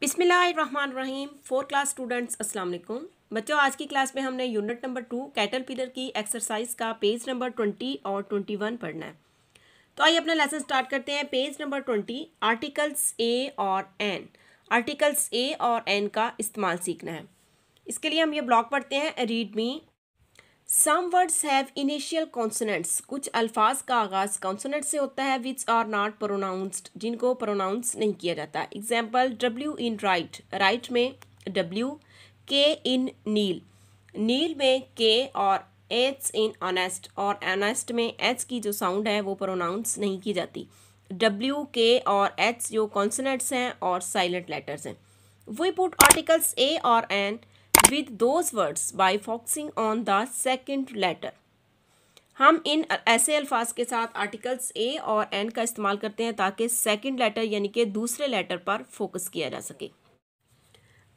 बिसमीम four class students अस्सलाम वालेकुम बच्चों आज की क्लास में हमने unit number two caterpillar की एक्सरसाइज का पेज नंबर ट्वेंटी और ट्वेंटी वन पढ़ना है तो आइए अपना लेसन स्टार्ट करते हैं page number twenty articles a और एन आर्टिकल्स ए और एन का इस्तेमाल सीखना है इसके लिए हम ये ब्लॉग पढ़ते हैं read me some words have initial consonants कुछ अल्फाज का आगाज कॉन्सोनेंट से होता है विच आर नॉट प्रोनाउंस्ड जिनको प्रोनाउंस नहीं किया जाता example W in write write में W K in kneel kneel में के और एच इन ऑनेस्ट और ऑनेस्ट में एच की जो साउंड है वो प्रोनाउंस नहीं की जाती डब्ल्यू के और एच जो कॉन्सोनेंट्स हैं और साइलेंट लेटर्स हैं वी पुट आर्टिकल्स ए और an with those words by focusing on the second letter हम इन ऐसे अल्फाज के साथ आर्टिकल्स ए और एन का इस्तेमाल करते हैं ताकि सेकंड लेटर यानी कि दूसरे लेटर पर फोकस किया जा सके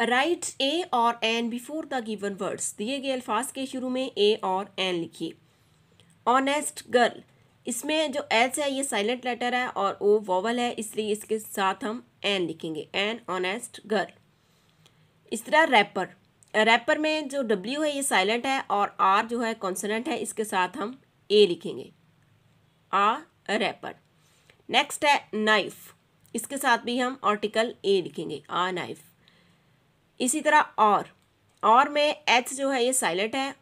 राइट ए और an before the given words दिए गए अल्फाज के शुरू में ए और एन लिखिए ऑनेस्ट गर्ल इसमें जो एच है ये साइलेंट लेटर है और ओ वॉवल है इसलिए इसके साथ हम एन लिखेंगे एन ऑनेस्ट गर्ल इस तरह रैपर रैपर में जो डब्ल्यू है ये साइलेंट है और आर जो है कॉन्सनेंट है इसके साथ हम ए लिखेंगे आ रैपर नेक्स्ट है नाइफ इसके साथ भी हम आर्टिकल ए लिखेंगे आ नाइफ इसी तरह और और में एच जो है ये साइलेंट है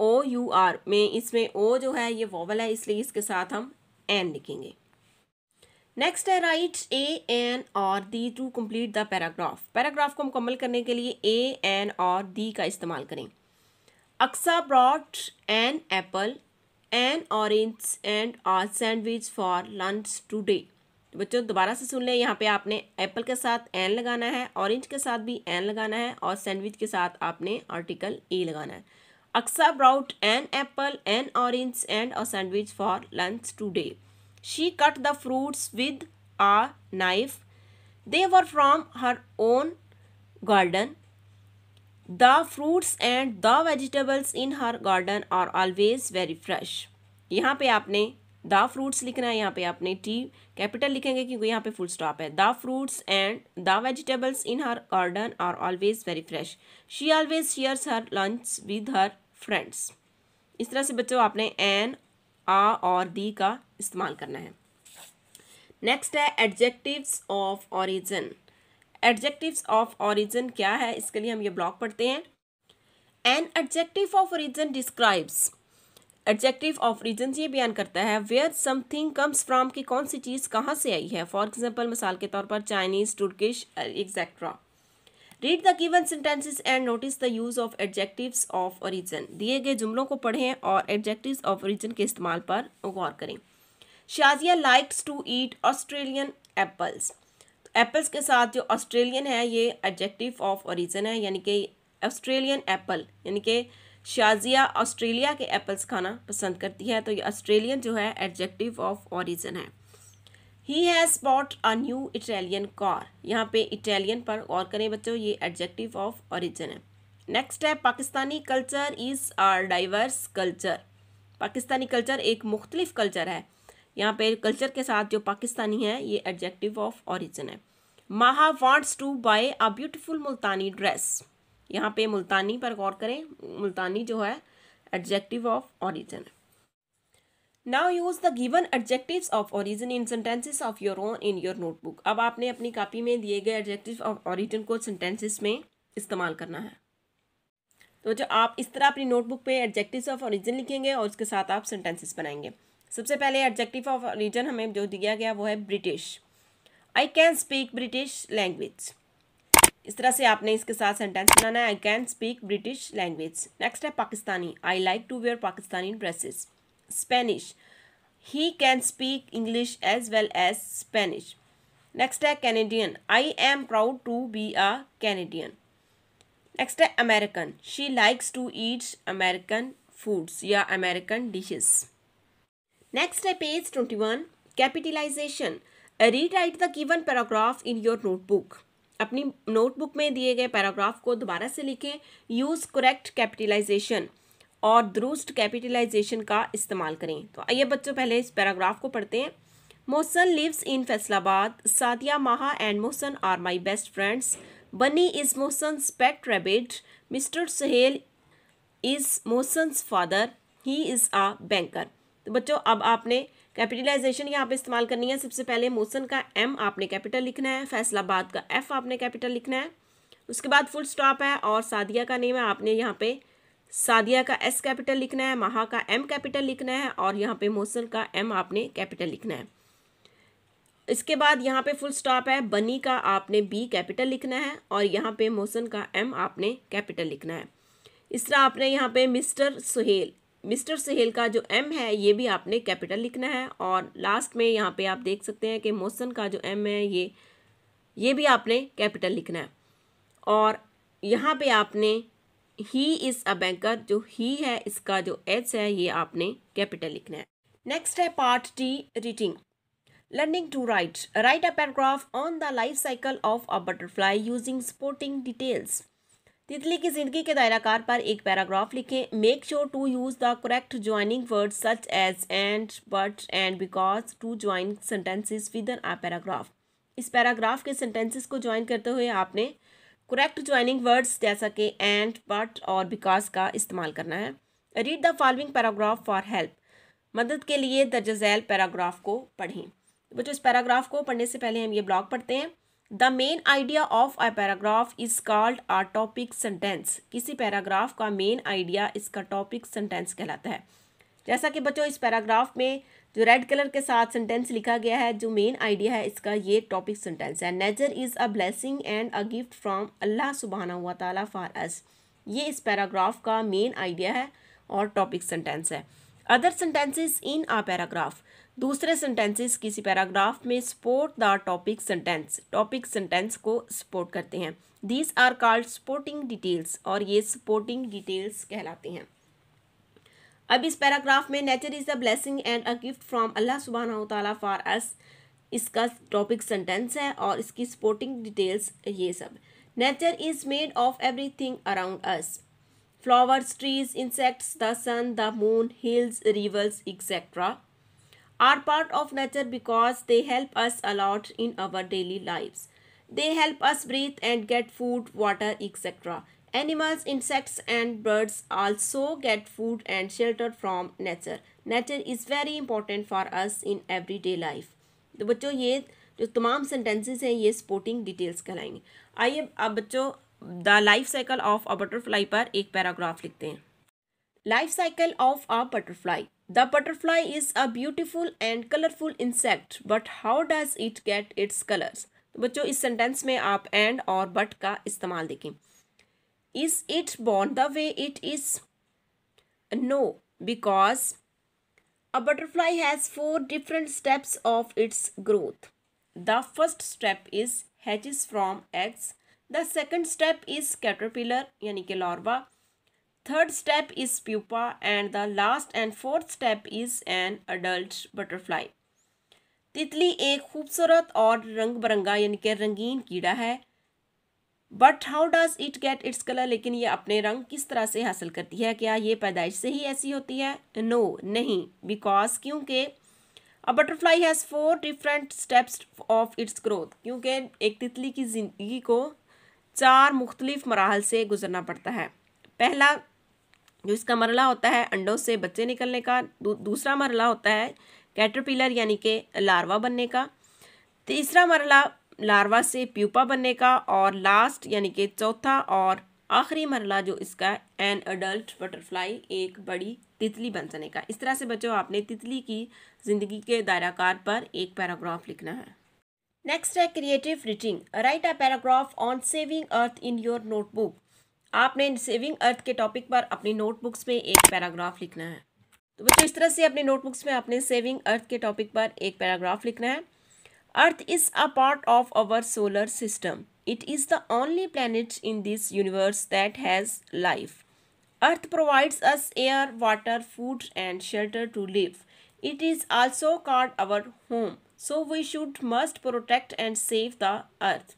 ओ यू आर में इसमें ओ जो है ये वॉवल है इसलिए इसके साथ हम एन लिखेंगे नेक्स्ट है राइट ए एन और the to complete the paragraph paragraph को मुकम्मल करने के लिए ए एन और दी का इस्तेमाल करें Aqsa brought an apple an orange and or sandwich for lunch today बच्चों दोबारा से सुन लें यहाँ पे आपने एप्पल के साथ एन लगाना है ऑरेंज के साथ भी एन लगाना है और सैंडविच के साथ आपने आर्टिकल ए लगाना है Aqsa brought an apple an orange and और sandwich for lunch today She cut the fruits with a knife. They were from her own garden. The fruits and the vegetables in her garden are always very fresh. यहाँ पे आपने the fruits लिखना है यहाँ पे आपने T capital लिखेंगे क्योंकि यहाँ पे फुल स्टॉप है the fruits and the vegetables in her garden are always very fresh she always shares her lunch with her friends इस तरह से बच्चों आपने एन आ और दी का इस्तेमाल करना है नेक्स्ट है adjectives of origin adjectives of origin क्या है इसके लिए हम ये ब्लॉक पढ़ते हैं an adjective of origin describes adjective of origin ये बयान करता है वेयर समथिंग कम्स फ्राम कि कौन सी चीज़ कहाँ से आई है फॉर एग्जाम्पल मिसाल के तौर पर Chinese Turkish etcetera read the given sentences and notice the use of adjectives of origin दिए गए जुमलों को पढ़ें और एडजेक्टिव्स ऑफ ओरिजिन के इस्तेमाल पर गौर करें Shazia likes to eat Australian apples apples के साथ जो ऑस्ट्रेलियन है ये एडजेक्टिव ऑफ ओरिजिन है यानी कि ऑस्ट्रेलियन एप्पल यानी कि शाजिया ऑस्ट्रेलिया के एप्पल्स खाना पसंद करती है तो ये ऑस्ट्रेलियन जो है एडजेक्टिव ऑफ ओरिजिन है he has bought a new Italian car यहाँ पे इटालियन पर गौर करें बच्चों ये एडजेक्टिव ऑफ ऑरिजन है नेक्स्ट है Pakistani culture is a diverse culture Pakistani culture एक मुख्तलिफ कल्चर है यहाँ पे कल्चर के साथ जो पाकिस्तानी है ये एडजेक्टिव ऑफ ऑरिजिन है Maha wants to buy a beautiful Multani dress यहाँ पे मुल्तानी पर गौर करें मुल्तानी जो है एडजेक्टिव ऑफ ऑरिजिन है now use the given adjective of origin in sentences of your own in your notebook अब आपने अपनी कापी में दिए गए एडजेक्टिव ऑफ ऑरिजन को सेंटेंसेस में इस्तेमाल करना है तो जो आप इस तरह अपनी नोटबुक पे एडजेक्टिव ऑफ ऑरिजन लिखेंगे और उसके साथ आप सेंटेंसेस बनाएंगे सबसे पहले एडजेक्टिव ऑफ ऑरिजन हमें जो दिया गया वो है British I can speak British language इस तरह से आपने इसके साथ सेंटेंस बनाना है I can speak British language next है Pakistani I like to wear Pakistani dresses Spanish. He can speak English as well as Spanish. Next है Canadian. I am proud to be a Canadian. Next है American. She likes to eat American foods या American dishes. Next है page 21. Capitalization. Rewrite the given paragraph in your notebook. अपनी notebook में दिए गए paragraph को दोबारा से लिखें यूज़ करेक्ट कैपिटलाइजेशन और दुरुस्त कैपिटलाइजेशन का इस्तेमाल करें तो आइए बच्चों पहले इस पैराग्राफ को पढ़ते हैं Mohsin lives in Faisalabad Sadia Maha and Mohsin are my best friends Bunny is Mohsin pet rabbit mister Sohail is Mohsin's father he is a banker तो बच्चों अब आपने कैपिटलाइजेशन यहाँ पे इस्तेमाल करनी है सबसे पहले मोसन का एम आपने कैपिटल लिखना है फैसलाबाद का एफ आपने कैपिटल लिखना है उसके बाद फुल स्टॉप है और सादिया का नेम है आपने यहाँ पे सादिया का एस कैपिटल लिखना है महा का एम कैपिटल लिखना है और यहाँ पे मोसल का एम आपने कैपिटल लिखना है इसके बाद यहाँ पे फुल स्टॉप है बनी का आपने बी कैपिटल लिखना है और यहाँ पे मोसन का एम आपने कैपिटल लिखना है इस तरह आपने यहाँ पे मिस्टर सुहेल मिस्टर सुहेल का जो एम है ये भी आपने कैपिटल लिखना है और लास्ट में यहाँ पे आप देख सकते हैं कि मोसन का जो एम है ये ये भी आपने कैपिटल लिखना है और यहाँ पे आपने ही इज़ अ बैंकर जो ही है इसका जो एच है ये आपने कैपिटल लिखना है नेक्स्ट है part T reading learning to write write a paragraph on the life cycle of a butterfly using supporting details तितली की जिंदगी के दायराकार पर एक पैराग्राफ लिखें make sure to use the correct joining word such as and but and because to join sentences with a paragraph इस paragraph के सेंटेंसेस को ज्वाइन करते हुए आपने करेक्ट ज्वाइनिंग वर्ड्स जैसा कि एंड बट और बिकॉज का इस्तेमाल करना है read the following paragraph for help मदद के लिए दर्ज झैल पैराग्राफ को पढ़ें बच्चों इस पैराग्राफ को पढ़ने से पहले हम ये ब्लॉग पढ़ते हैं the main idea of a paragraph is called a topic sentence किसी पैराग्राफ का मेन आइडिया इसका टॉपिक सेंटेंस कहलाता है जैसा कि बच्चों इस पैराग्राफ में जो रेड कलर के साथ सेंटेंस लिखा गया है जो मेन आइडिया है इसका ये टॉपिक सेंटेंस है nature is a blessing and a gift from Allah सुबहाना हुआ ताला फार अस ये इस पैराग्राफ का मेन आइडिया है और टॉपिक सेंटेंस है other sentences in a paragraph दूसरे सेंटेंसेस किसी पैराग्राफ में support the topic sentence topic sentence को सपोर्ट करते हैं these are called supporting details और ये सपोर्टिंग डिटेल्स कहलाते हैं अब इस पैराग्राफ में nature is a blessing and a gift from Allah सुबहान तला फॉर अस इसका टॉपिक सेंटेंस है और इसकी सपोर्टिंग डिटेल्स ये सब nature is made of everything around us flowers trees insects the sun the moon hills rivers etcetera are part of nature because they help us a lot in our daily lifes They help us breathe and get food, water, etc. Animals, insects and birds also get food and shelter from nature. Nature is very important for us in everyday life. तो bachcho ye jo tamam sentences hain ye supporting details कहलाएंगे aaiye ab bachcho the life cycle of a butterfly par ek paragraph likhte hain life cycle of a butterfly the butterfly is a beautiful and colorful insect but how does it get its colors तो बच्चों इस sentence में आप and और but का इस्तेमाल देखें is it born the way it is no because a butterfly has four different steps of its growth the first step is is from eggs the second step is caterpillar यानी कि larva third step is pupa and the last and fourth step is an adult butterfly तितली एक खूबसूरत और रंग बिरंगा यानी कि रंगीन कीड़ा है but how does it get its colour लेकिन ये अपने रंग किस तरह से हासिल करती है क्या ये पैदाइश से ही ऐसी होती है नो no, नहीं बिकॉज क्योंकि a butterfly has four different steps of its growth क्योंकि एक तितली की ज़िंदगी को चार मुख्तलिफ मराहल से गुजरना पड़ता है पहला जो इसका मरला होता है अंडों से बच्चे निकलने का दू, दूसरा मरला होता है कैटरपिलर यानी कि लार्वा बनने का तीसरा मरला लार्वा से प्यूपा बनने का और लास्ट यानी कि चौथा और आखिरी मरला जो इसका एन अडल्ट बटरफ्लाई एक बड़ी तितली बन जाने का इस तरह से बच्चों आपने तितली की ज़िंदगी के दायराकार पर एक पैराग्राफ लिखना है नेक्स्ट है creative writing write a paragraph on saving earth in your notebook आपने सेविंग अर्थ के टॉपिक पर अपनी नोटबुक्स में एक पैराग्राफ लिखना है तो बच्चों इस तरह से अपने नोटबुक्स में आपने सेविंग अर्थ के टॉपिक पर एक पैराग्राफ लिखना है earth is a part of our solar system it is the only planet in this universe that has life earth provides us air water food and shelter to live it is also called our home so we should must protect and save the earth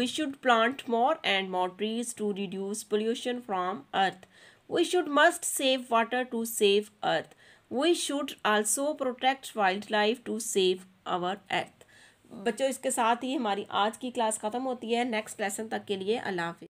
we should plant more and more trees to reduce pollution from earth We should must save water to save earth. We should also protect wildlife to save our earth. बच्चों इसके साथ ही हमारी आज की class ख़त्म होती है next lesson तक के लिए अल्लाह